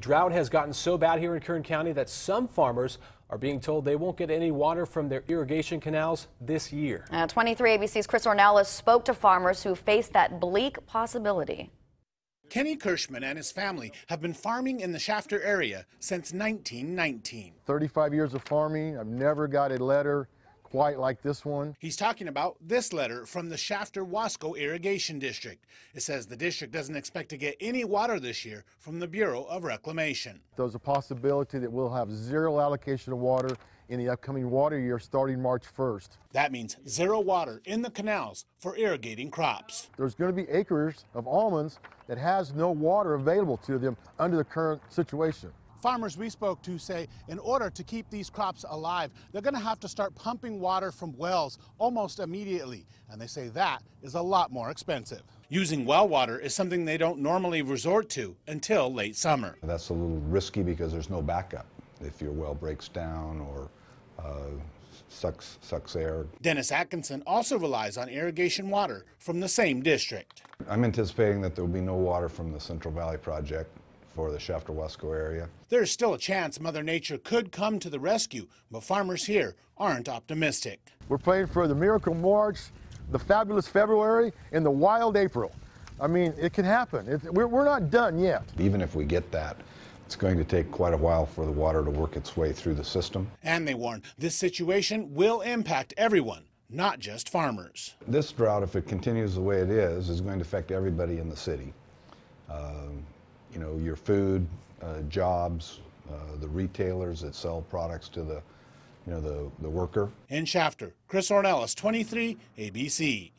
Drought has gotten so bad here in Kern County that some farmers are being told they won't get any water from their irrigation canals this year. Uh, 23 ABC's Chris Ornelas spoke to farmers who face that bleak possibility. Kenny Kirschman and his family have been farming in the Shafter area since 1919. 35 years of farming. I've never got a letter quite like this one. He's talking about this letter from the Shafter Wasco Irrigation District. It says the district doesn't expect to get any water this year from the Bureau of Reclamation. There's a possibility that we'll have zero allocation of water in the upcoming water year starting March 1st. That means zero water in the canals for irrigating crops. There's going to be acres of almonds that has no water available to them under the current situation farmers we spoke to say in order to keep these crops alive, they're going to have to start pumping water from wells almost immediately. And they say that is a lot more expensive. Using well water is something they don't normally resort to until late summer. That's a little risky because there's no backup. If your well breaks down or uh, sucks, sucks air. Dennis Atkinson also relies on irrigation water from the same district. I'm anticipating that there will be no water from the Central Valley Project for the Shafter Wesco area. There's still a chance Mother Nature could come to the rescue, but farmers here aren't optimistic. We're praying for the miracle March, the fabulous February, and the wild April. I mean, it can happen. It, we're, we're not done yet. Even if we get that, it's going to take quite a while for the water to work its way through the system. And they warn this situation will impact everyone, not just farmers. This drought, if it continues the way it is, is going to affect everybody in the city. Um, you know, your food, uh, jobs, uh, the retailers that sell products to the, you know, the, the worker. In Shafter, Chris Ornelas, 23 ABC.